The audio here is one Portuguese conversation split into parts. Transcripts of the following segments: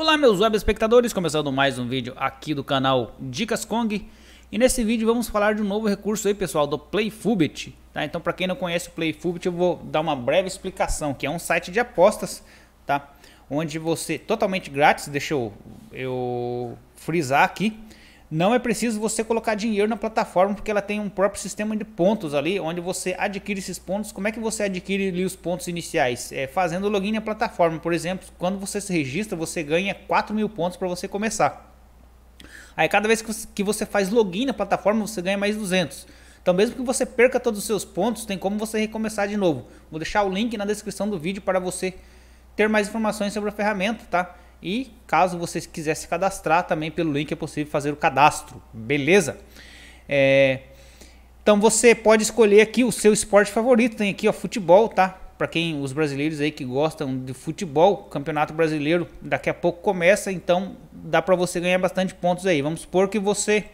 Olá meus web espectadores, começando mais um vídeo aqui do canal Dicas Kong E nesse vídeo vamos falar de um novo recurso aí pessoal, do Playfubit tá? Então para quem não conhece o Playfubit eu vou dar uma breve explicação Que é um site de apostas, tá? Onde você, totalmente grátis, deixa eu, eu frisar aqui não é preciso você colocar dinheiro na plataforma, porque ela tem um próprio sistema de pontos ali, onde você adquire esses pontos. Como é que você adquire ali os pontos iniciais? É fazendo login na plataforma, por exemplo. Quando você se registra, você ganha 4 mil pontos para você começar. Aí cada vez que você faz login na plataforma, você ganha mais 200. Então, mesmo que você perca todos os seus pontos, tem como você recomeçar de novo. Vou deixar o link na descrição do vídeo para você ter mais informações sobre a ferramenta, tá? E caso você quiser se cadastrar, também pelo link é possível fazer o cadastro, beleza? É... Então você pode escolher aqui o seu esporte favorito, tem aqui ó, futebol, tá? Para quem os brasileiros aí que gostam de futebol, Campeonato Brasileiro daqui a pouco começa, então dá para você ganhar bastante pontos aí. Vamos supor que você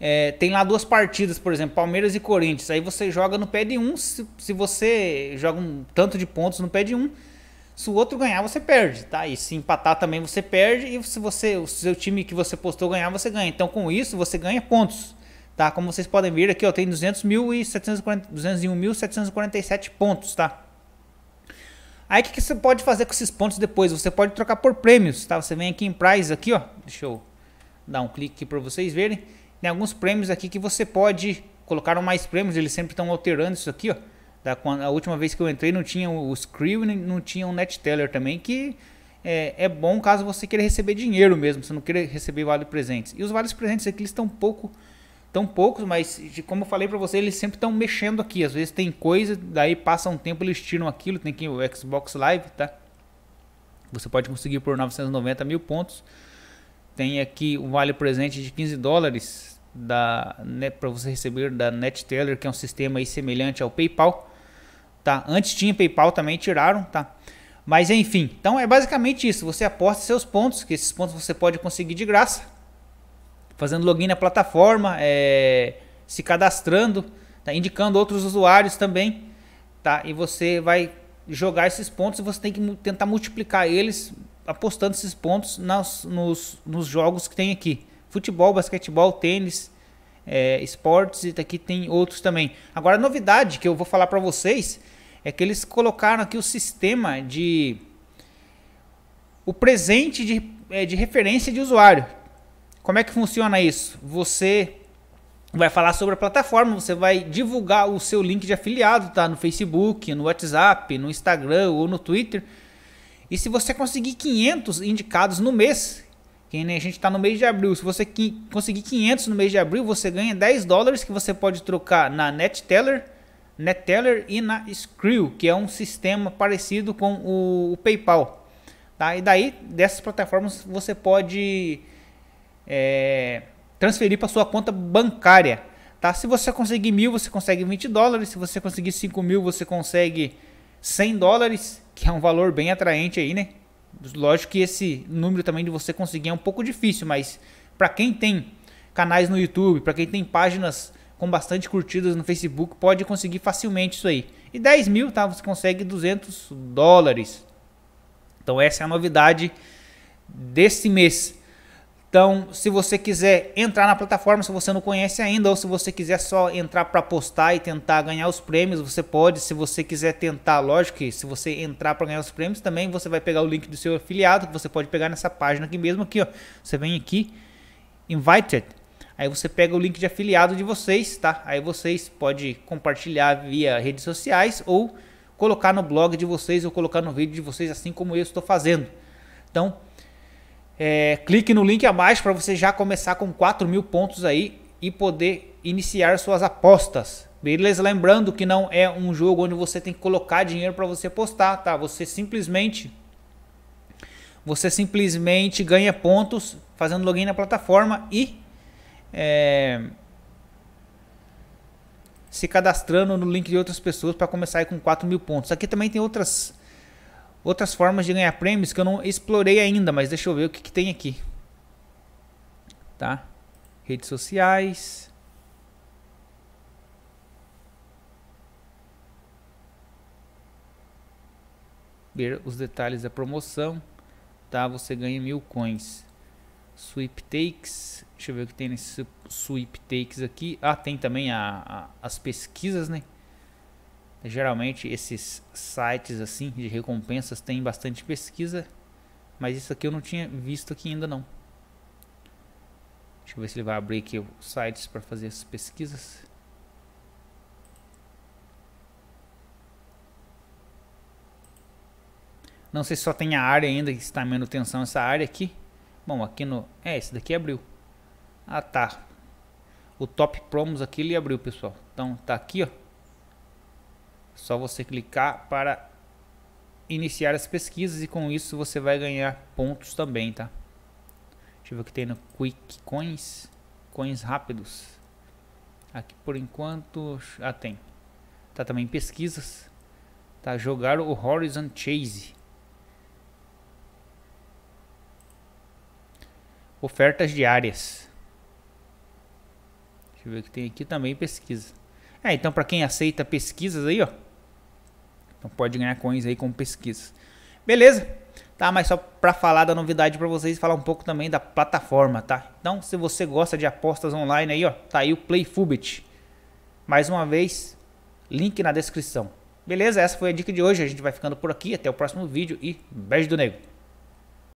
é, tem lá duas partidas, por exemplo, Palmeiras e Corinthians. Aí você joga no pé de um. Se, se você joga um tanto de pontos no pé de um, se o outro ganhar, você perde, tá? E se empatar também você perde e se você, o seu time que você postou ganhar, você ganha. Então com isso você ganha pontos, tá? Como vocês podem ver aqui, ó, tem 201.747 pontos, tá? Aí o que, que, você pode fazer com esses pontos depois? Você pode trocar por prêmios, tá? Você vem aqui em prize aqui, ó. Deixa eu dar um clique aqui para vocês verem. Tem alguns prêmios aqui que você pode colocar mais prêmios, eles sempre estão alterando isso aqui, ó da A última vez que eu entrei não tinha o Skrill e não tinha o NetTeller também, que é, é, bom caso você queira receber dinheiro mesmo, você não queira receber vale presentes. E os vales presentes aqui estão pouco tão poucos, mas de, como eu falei para você, eles sempre estão mexendo aqui. Às vezes tem coisa, daí passa um tempo eles tiram aquilo, tem aqui o Xbox Live, tá? Você pode conseguir por 990 mil pontos. Tem aqui o vale presente de 15 dólares da né, para você receber da NetTeller, que é um sistema aí semelhante ao PayPal tá? Antes tinha PayPal também tiraram, tá? Mas enfim, então é basicamente isso. Você aposta seus pontos, que esses pontos você pode conseguir de graça, fazendo login na plataforma, é, se cadastrando, tá? indicando outros usuários também, tá? E você vai jogar esses pontos e você tem que tentar multiplicar eles apostando esses pontos nas, nos, nos jogos que tem aqui. Futebol, basquetebol, tênis, é, esportes e daqui tem outros também. Agora, a novidade que eu vou falar para vocês é que eles colocaram aqui o sistema de o presente de, é, de referência de usuário. Como é que funciona isso? Você vai falar sobre a plataforma, você vai divulgar o seu link de afiliado, tá? No Facebook, no WhatsApp, no Instagram ou no Twitter. E se você conseguir 500 indicados no mês, que a gente está no mês de abril, se você conseguir 500 no mês de abril, você ganha 10 dólares que você pode trocar na NetTeller Neteller e na Skrill, que é um sistema parecido com o, o PayPal. Tá? E daí, dessas plataformas, você pode é, transferir para sua conta bancária. Tá? Se você conseguir mil, você consegue 20 dólares. Se você conseguir 5 mil, você consegue 100 dólares, que é um valor bem atraente aí, né? Lógico que esse número também de você conseguir é um pouco difícil, mas para quem tem canais no YouTube, para quem tem páginas com bastante curtidas no Facebook, pode conseguir facilmente isso aí. E 10 mil, tá? Você consegue 200 dólares. Então essa é a novidade desse mês. Então, se você quiser entrar na plataforma, se você não conhece ainda, ou se você quiser só entrar para postar e tentar ganhar os prêmios, você pode. Se você quiser tentar, lógico que se você entrar para ganhar os prêmios, também você vai pegar o link do seu afiliado, que você pode pegar nessa página aqui mesmo, aqui, ó. Você vem aqui, Invited, Aí você pega o link de afiliado de vocês, tá? Aí vocês podem compartilhar via redes sociais ou colocar no blog de vocês ou colocar no vídeo de vocês, assim como eu estou fazendo. Então, é, clique no link abaixo para você já começar com 4 mil pontos aí e poder iniciar suas apostas. Beleza? Lembrando que não é um jogo onde você tem que colocar dinheiro para você apostar, tá? Você simplesmente você simplesmente ganha pontos fazendo login na plataforma e é, se cadastrando no link de outras pessoas para começar com 4 mil pontos. Aqui também tem outras, outras formas de ganhar prêmios que eu não explorei ainda, mas deixa eu ver o que, que tem aqui. Tá? Redes sociais. Ver os detalhes da promoção. Tá? Você ganha mil coins. Sweep Takes. Deixa eu ver o que tem nesse Sweep Takes aqui. Ah, tem também a, a, as pesquisas, né? Geralmente esses sites assim de recompensas tem bastante pesquisa. Mas isso aqui eu não tinha visto aqui ainda não. Deixa eu ver se ele vai abrir aqui os sites para fazer as pesquisas. Não sei se só tem a área ainda que está em manutenção essa área aqui. Bom, aqui no... É, esse daqui abriu. Ah, tá. O Top Promos aqui ele abriu, pessoal. Então, tá aqui, ó. Só você clicar para iniciar as pesquisas e com isso você vai ganhar pontos também, tá? Deixa eu ver o que tem no Quick Coins. Coins rápidos. Aqui por enquanto... Ah, tem. Tá também pesquisas. Tá, jogar o Horizon Chase. Ofertas diárias. Deixa eu ver o que tem aqui também pesquisa. É, então para quem aceita pesquisas aí, ó. Então pode ganhar coins aí com pesquisas. Beleza? Tá, mas só para falar da novidade para vocês, falar um pouco também da plataforma, tá? Então, se você gosta de apostas online aí, ó, tá aí o Playfubit. Mais uma vez, link na descrição. Beleza? Essa foi a dica de hoje. A gente vai ficando por aqui. Até o próximo vídeo e beijo do nego.